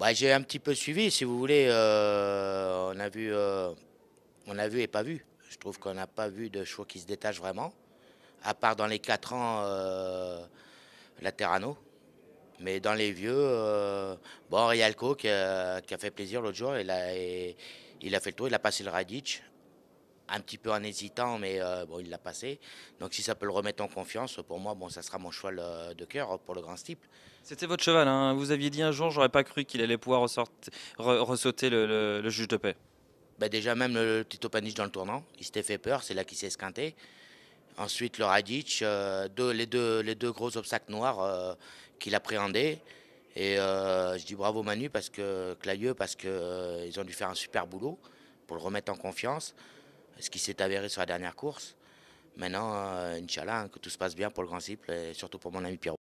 Bah, j'ai un petit peu suivi, si vous voulez. Euh, on, a vu, euh, on a vu et pas vu. Je trouve qu'on n'a pas vu de choix qui se détachent vraiment, à part dans les 4 ans euh, Laterano. Mais dans les vieux, euh, bon, Rialco qui, a fait plaisir l'autre jour, il a, il a fait le tour, il a passé le Radic un petit peu en hésitant, mais euh, bon, il l'a passé. Donc si ça peut le remettre en confiance, pour moi, bon, ça sera mon cheval de cœur pour le grand steeple. C'était votre cheval, hein. vous aviez dit un jour, j'aurais pas cru qu'il allait pouvoir ressortir, ressauter le, le, juge de paix. Ben, déjà, même le, Tito Paniche dans le tournant, il s'était fait peur, c'est là qu'il s'est esquinté. Ensuite, le Radic, euh, les, deux, gros obstacles noirs euh, qu'il appréhendait. Et je dis bravo Manu parce que Clayeux, parce qu'ils ont dû faire un super boulot pour le remettre en confiance ce qui s'est avéré sur la dernière course. Maintenant, euh, Inch'Allah, hein, que tout se passe bien pour le Grand Cycle et surtout pour mon ami Pierrot.